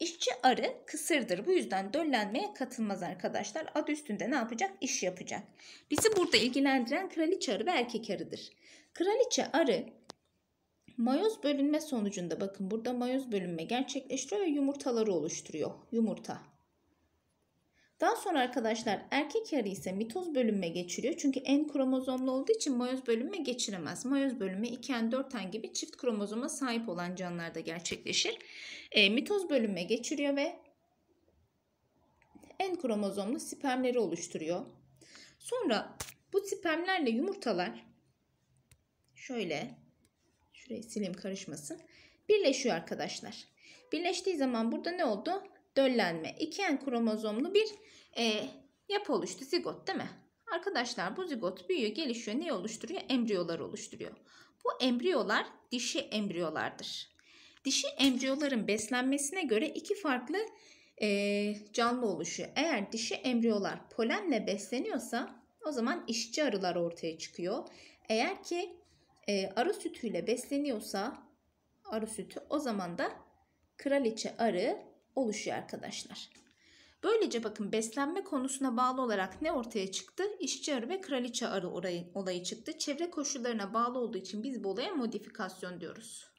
işçi arı kısırdır. Bu yüzden döllenmeye katılmaz arkadaşlar. Adı üstünde ne yapacak? İş yapacak. Bizi burada ilgilendiren kraliçe arı ve erkek arıdır. Kraliçe arı Mayoz bölünme sonucunda bakın burada mayoz bölünme gerçekleşiyor ve yumurtaları oluşturuyor. Yumurta. Daha sonra arkadaşlar erkek yarı ise mitoz bölünme geçiriyor. Çünkü en kromozomlu olduğu için mayoz bölünme geçiremez. Mayoz bölünme 2n 4n gibi çift kromozoma sahip olan canlılarda gerçekleşir. E, mitoz bölünme geçiriyor ve en kromozomlu spermleri oluşturuyor. Sonra bu spermlerle yumurtalar şöyle Şurayı sileyim karışmasın. Birleşiyor arkadaşlar. Birleştiği zaman burada ne oldu? Döllenme. İki en kromozomlu bir e, yapı oluştu. Zigot değil mi? Arkadaşlar bu zigot büyüyor, gelişiyor. Ne oluşturuyor? Embriyolar oluşturuyor. Bu embriyolar dişi embriyolardır. Dişi embriyoların beslenmesine göre iki farklı e, canlı oluşuyor. Eğer dişi embriyolar polenle besleniyorsa o zaman işçi arılar ortaya çıkıyor. Eğer ki e, arı sütüyle besleniyorsa arı sütü o zaman da kraliçe arı oluşuyor arkadaşlar. Böylece bakın beslenme konusuna bağlı olarak ne ortaya çıktı? İşçi arı ve kraliçe arı orayı, olayı çıktı. Çevre koşullarına bağlı olduğu için biz bu olaya modifikasyon diyoruz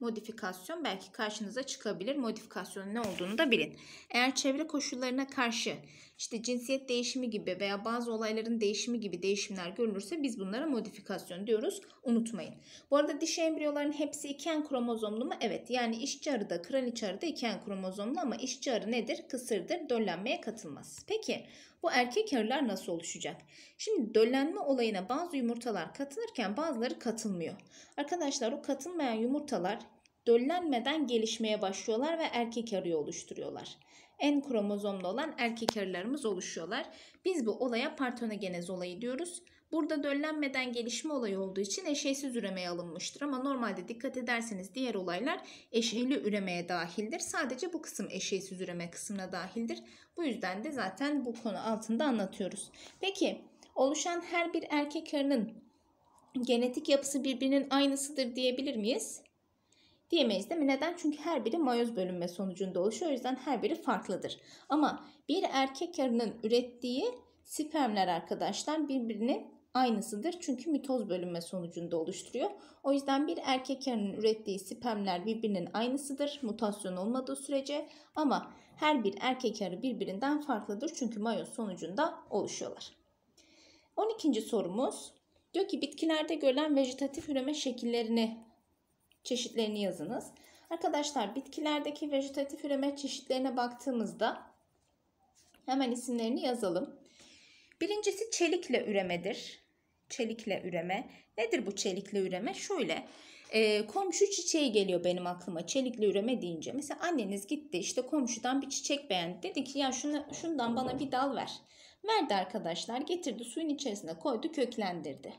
modifikasyon belki karşınıza çıkabilir. Modifikasyonun ne olduğunu da bilin. Eğer çevre koşullarına karşı işte cinsiyet değişimi gibi veya bazı olayların değişimi gibi değişimler görülürse biz bunlara modifikasyon diyoruz. Unutmayın. Bu arada dişi embriyoların hepsi iken kromozomlu mu? Evet. Yani işçi arı da kraliçe arı iken kromozomlu ama işçi arı nedir? Kısırdır. Döllenmeye katılmaz. Peki bu erkek arılar nasıl oluşacak? Şimdi döllenme olayına bazı yumurtalar katılırken bazıları katılmıyor. Arkadaşlar o katılmayan yumurtalar döllenmeden gelişmeye başlıyorlar ve erkek arıyı oluşturuyorlar. En kromozomlu olan erkek arılarımız oluşuyorlar. Biz bu olaya partonogenez olayı diyoruz. Burada döllenmeden gelişme olayı olduğu için eşeğsiz üremeye alınmıştır. Ama normalde dikkat ederseniz diğer olaylar eşeğli üremeye dahildir. Sadece bu kısım eşeğsiz üreme kısmına dahildir. Bu yüzden de zaten bu konu altında anlatıyoruz. Peki oluşan her bir erkek arının genetik yapısı birbirinin aynısıdır diyebilir miyiz? Diyemeyiz değil mi? Neden? Çünkü her biri mayoz bölünme sonucunda oluşuyor. O yüzden her biri farklıdır. Ama bir erkek arının ürettiği spermler arkadaşlar birbirinin aynısıdır. Çünkü mitoz bölünme sonucunda oluşturuyor. O yüzden bir erkek arının ürettiği spermler birbirinin aynısıdır. Mutasyon olmadığı sürece ama her bir erkek arı birbirinden farklıdır. Çünkü mayoz sonucunda oluşuyorlar. 12. sorumuz diyor ki bitkilerde görülen vejetatif üreme şekillerini çeşitlerini yazınız. Arkadaşlar bitkilerdeki vejetatif üreme çeşitlerine baktığımızda hemen isimlerini yazalım. Birincisi çelikle üremedir. Çelikle üreme. Nedir bu çelikle üreme? Şöyle e, komşu çiçeği geliyor benim aklıma çelikle üreme deyince. Mesela anneniz gitti işte komşudan bir çiçek beğendi. Dedi ki ya şuna, şundan bana bir dal ver. Verdi arkadaşlar getirdi suyun içerisine koydu köklendirdi.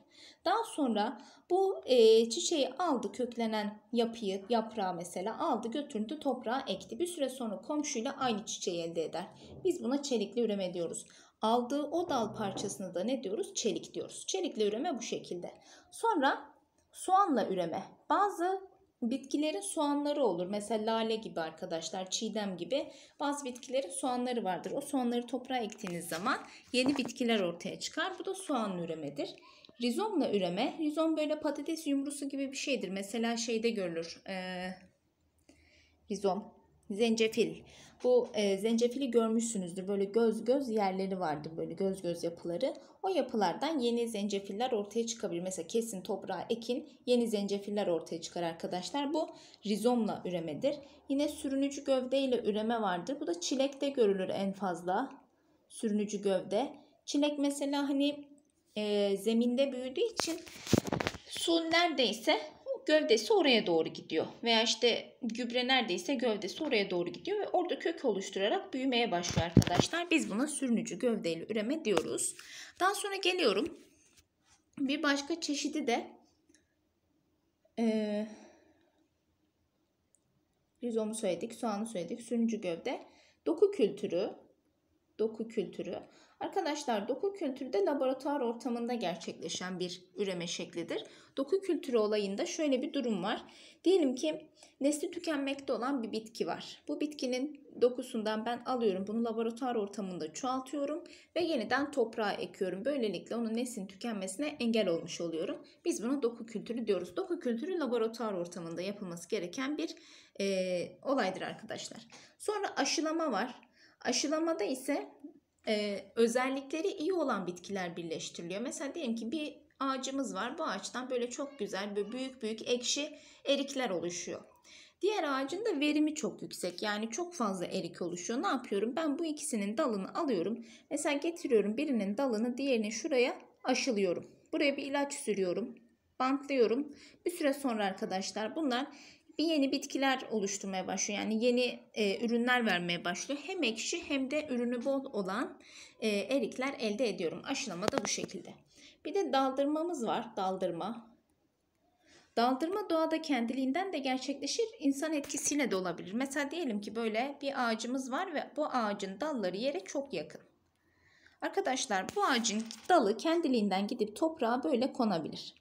Daha sonra bu e, çiçeği aldı köklenen yapıyı yaprağı mesela aldı götürdü toprağa ekti. Bir süre sonra komşuyla aynı çiçeği elde eder. Biz buna çelikli üreme diyoruz. Aldığı o dal parçasını da ne diyoruz? Çelik diyoruz. Çelikle üreme bu şekilde. Sonra soğanla üreme. Bazı bitkilerin soğanları olur. Mesela lale gibi arkadaşlar, çiğdem gibi. Bazı bitkilerin soğanları vardır. O soğanları toprağa ektiğiniz zaman yeni bitkiler ortaya çıkar. Bu da soğanlı üremedir. Rizomla üreme. Rizom böyle patates yumrusu gibi bir şeydir. Mesela şeyde görülür. Ee, rizom. Zencefil. Bu e, zencefili görmüşsünüzdür. Böyle göz göz yerleri vardı böyle göz göz yapıları. O yapılardan yeni zencefiller ortaya çıkabilir. Mesela kesin toprağa ekin yeni zencefiller ortaya çıkar arkadaşlar. Bu rizomla üremedir. Yine sürünücü gövde ile üreme vardır. Bu da çilekte görülür en fazla. Sürünücü gövde. Çilek mesela hani e, zeminde büyüdüğü için su neredeyse gövdesi oraya doğru gidiyor. Veya işte gübre neredeyse gövdesi oraya doğru gidiyor ve orada kök oluşturarak büyümeye başlıyor arkadaşlar. Biz buna sürünücü gövdeli üreme diyoruz. Daha sonra geliyorum. Bir başka çeşidi de e, rizomu söyledik, soğanı söyledik, sürünücü gövde. Doku kültürü, doku kültürü. Arkadaşlar doku kültürü de laboratuvar ortamında gerçekleşen bir üreme şeklidir. Doku kültürü olayında şöyle bir durum var. Diyelim ki nesli tükenmekte olan bir bitki var. Bu bitkinin dokusundan ben alıyorum. Bunu laboratuvar ortamında çoğaltıyorum ve yeniden toprağa ekiyorum. Böylelikle onun neslin tükenmesine engel olmuş oluyorum. Biz buna doku kültürü diyoruz. Doku kültürü laboratuvar ortamında yapılması gereken bir e, olaydır arkadaşlar. Sonra aşılama var. Aşılamada ise e, özellikleri iyi olan bitkiler birleştiriliyor. Mesela diyelim ki bir ağacımız var. Bu ağaçtan böyle çok güzel böyle büyük büyük ekşi erikler oluşuyor. Diğer ağacın da verimi çok yüksek. Yani çok fazla erik oluşuyor. Ne yapıyorum? Ben bu ikisinin dalını alıyorum. Mesela getiriyorum birinin dalını diğerini şuraya aşılıyorum. Buraya bir ilaç sürüyorum. Bantlıyorum. Bir süre sonra arkadaşlar bunlar bir yeni bitkiler oluşturmaya başlıyor. Yani yeni e, ürünler vermeye başlıyor. Hem ekşi hem de ürünü bol olan e, erikler elde ediyorum. Aşılama da bu şekilde. Bir de daldırmamız var. Daldırma. Daldırma doğada kendiliğinden de gerçekleşir. İnsan etkisiyle de olabilir. Mesela diyelim ki böyle bir ağacımız var ve bu ağacın dalları yere çok yakın. Arkadaşlar bu ağacın dalı kendiliğinden gidip toprağa böyle konabilir.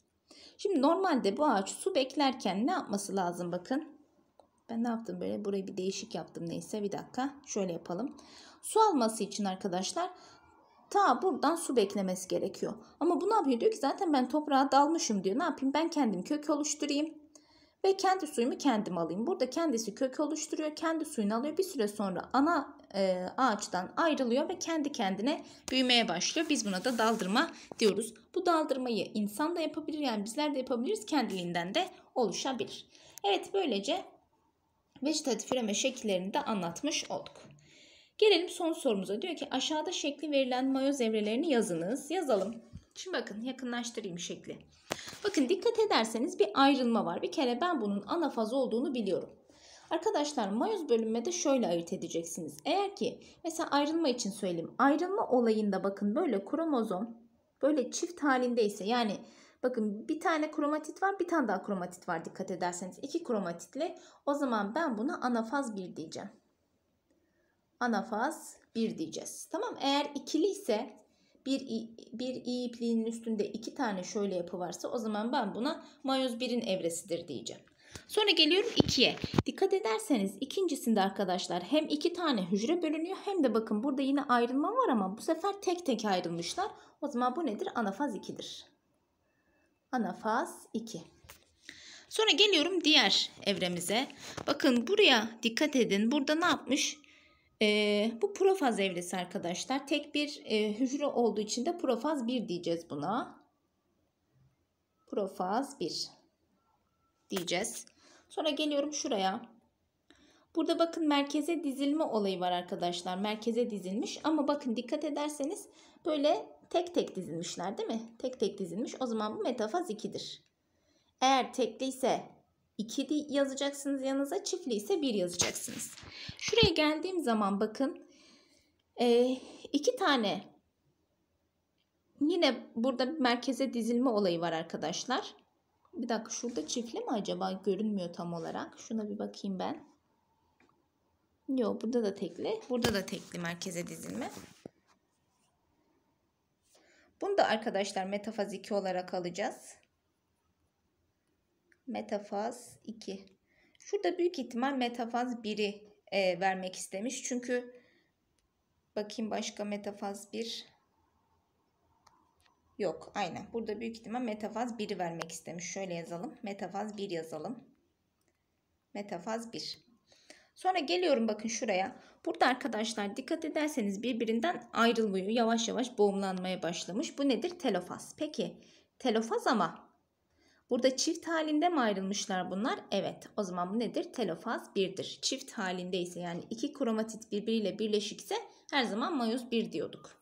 Şimdi normalde bu ağaç su beklerken ne yapması lazım bakın. Ben ne yaptım böyle burayı bir değişik yaptım neyse bir dakika şöyle yapalım. Su alması için arkadaşlar ta buradan su beklemesi gerekiyor. Ama bu ne yapıyor diyor ki zaten ben toprağa dalmışım diyor. Ne yapayım ben kendim kök oluşturayım ve kendi suyumu kendim alayım. Burada kendisi kök oluşturuyor kendi suyunu alıyor bir süre sonra ana e, ağaçtan ayrılıyor ve kendi kendine büyümeye başlıyor. Biz buna da daldırma diyoruz. Bu daldırmayı insan da yapabilir yani bizler de yapabiliriz kendiliğinden de oluşabilir. Evet böylece vejetatif üreme şekillerini de anlatmış olduk. Gelelim son sorumuza. Diyor ki aşağıda şekli verilen mayoz evrelerini yazınız. Yazalım. Şimdi bakın yakınlaştırayım şekli. Bakın dikkat ederseniz bir ayrılma var. Bir kere ben bunun anafaz olduğunu biliyorum. Arkadaşlar mayoz bölünmede şöyle ayırt edeceksiniz. Eğer ki mesela ayrılma için söyleyeyim. Ayrılma olayında bakın böyle kromozom böyle çift halindeyse yani bakın bir tane kromatit var bir tane daha kromatit var dikkat ederseniz iki kromatitli o zaman ben buna anafaz 1 diyeceğim. Anafaz 1 diyeceğiz. Tamam eğer ikili ise bir, bir iyi ipliğinin üstünde iki tane şöyle yapı varsa o zaman ben buna mayoz 1'in evresidir diyeceğim. Sonra geliyorum 2'ye. Dikkat ederseniz ikincisinde arkadaşlar hem 2 tane hücre bölünüyor hem de bakın burada yine ayrılma var ama bu sefer tek tek ayrılmışlar. O zaman bu nedir? Anafaz 2'dir. Anafaz 2. Sonra geliyorum diğer evremize. Bakın buraya dikkat edin. Burada ne yapmış? Ee, bu profaz evresi arkadaşlar. Tek bir e, hücre olduğu için de profaz 1 diyeceğiz buna. Profaz 1 diyeceğiz. Sonra geliyorum şuraya. Burada bakın merkeze dizilme olayı var arkadaşlar. Merkeze dizilmiş ama bakın dikkat ederseniz böyle tek tek dizilmişler değil mi? Tek tek dizilmiş. O zaman bu metafaz 2'dir. Eğer tekli ise 2 yazacaksınız yanınıza. Çiftli ise 1 yazacaksınız. Şuraya geldiğim zaman bakın. E, iki tane yine burada merkeze dizilme olayı var arkadaşlar. Bir dakika şurada çiftli mi acaba? Görünmüyor tam olarak. Şuna bir bakayım ben. Yok burada da tekli. Burada da tekli merkeze dizilme. Bunu da arkadaşlar metafaz 2 olarak alacağız. Metafaz 2. Şurada büyük ihtimal metafaz 1'i e, vermek istemiş. Çünkü bakayım başka metafaz 1 Yok aynen. Burada büyük ihtimal metafaz 1 vermek istemiş. Şöyle yazalım. Metafaz 1 yazalım. Metafaz 1. Sonra geliyorum bakın şuraya. Burada arkadaşlar dikkat ederseniz birbirinden ayrılmıyor. Yavaş yavaş boğumlanmaya başlamış. Bu nedir? Telofaz. Peki telofaz ama burada çift halinde mi ayrılmışlar bunlar? Evet. O zaman bu nedir? Telofaz 1'dir. Çift halindeyse, yani iki kromatit birbiriyle birleşikse her zaman mayoz 1 diyorduk.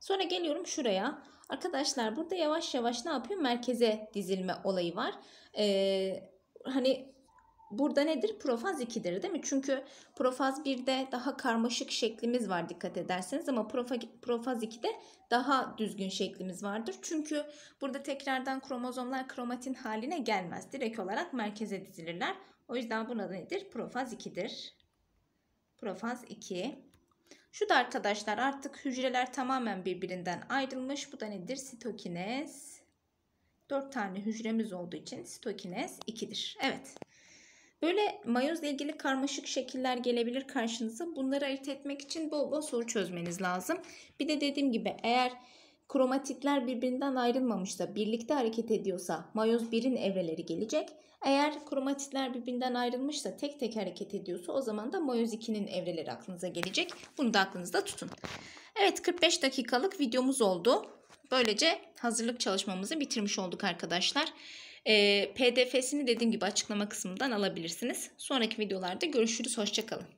Sonra geliyorum şuraya. Arkadaşlar burada yavaş yavaş ne yapıyor? Merkeze dizilme olayı var. Ee, hani burada nedir? Profaz 2'dir değil mi? Çünkü profaz 1'de daha karmaşık şeklimiz var dikkat ederseniz ama profaz 2'de daha düzgün şeklimiz vardır. Çünkü burada tekrardan kromozomlar kromatin haline gelmez. Direkt olarak merkeze dizilirler. O yüzden buna nedir? Profaz 2'dir. Profaz 2. Şu da arkadaşlar artık hücreler tamamen birbirinden ayrılmış. Bu da nedir? Sitokinez. 4 tane hücremiz olduğu için sitokinez 2'dir. Evet. Böyle mayozla ilgili karmaşık şekiller gelebilir karşınıza. Bunları ayırt etmek için bol bol soru çözmeniz lazım. Bir de dediğim gibi eğer kromatitler birbirinden ayrılmamışsa birlikte hareket ediyorsa mayoz 1'in evreleri gelecek. Eğer kromatitler birbirinden ayrılmışsa tek tek hareket ediyorsa o zaman da mayoz 2'nin evreleri aklınıza gelecek. Bunu da aklınızda tutun. Evet 45 dakikalık videomuz oldu. Böylece hazırlık çalışmamızı bitirmiş olduk arkadaşlar. E, ee, PDF'sini dediğim gibi açıklama kısmından alabilirsiniz. Sonraki videolarda görüşürüz. Hoşçakalın.